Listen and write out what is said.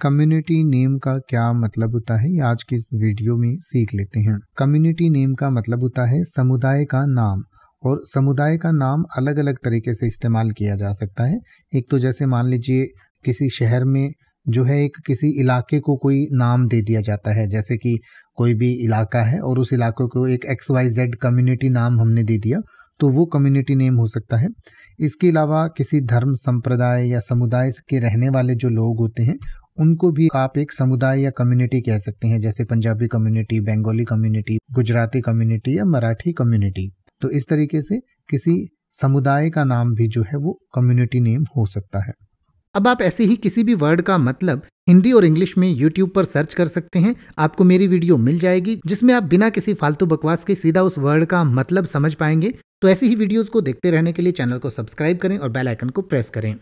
community name का क्या मतलब होता है ये आज की इस वीडियो में सीख लेते हैं कम्युनिटी नेम का मतलब होता है समुदाय का नाम और समुदाय का नाम अलग अलग तरीके से इस्तेमाल किया जा सकता है एक तो जैसे मान लीजिए किसी शहर में जो है एक किसी इलाके को कोई नाम दे दिया जाता है जैसे कि कोई भी इलाका है और उस इलाके को एक एक्स वाई जेड कम्युनिटी नाम हमने दे दिया तो वो कम्युनिटी नेम हो सकता है इसके अलावा किसी धर्म संप्रदाय या समुदाय के रहने वाले जो लोग होते हैं उनको भी आप एक समुदाय या कम्युनिटी कह सकते हैं जैसे Punjabi community Bengali community Gujarati community या मराठी कम्युनिटी तो इस तरीके से किसी समुदाय का नाम भी जो है वो कम्युनिटी नेम हो सकता है अब आप ऐसे ही किसी भी वर्ड का मतलब हिंदी और इंग्लिश में यूट्यूब पर सर्च कर सकते हैं आपको मेरी वीडियो मिल जाएगी जिसमें आप बिना किसी फालतू बकवास के सीधा उस वर्ड का मतलब समझ पाएंगे तो ऐसी ही वीडियोस को देखते रहने के लिए चैनल को सब्सक्राइब करें और बेल आइकन को प्रेस करें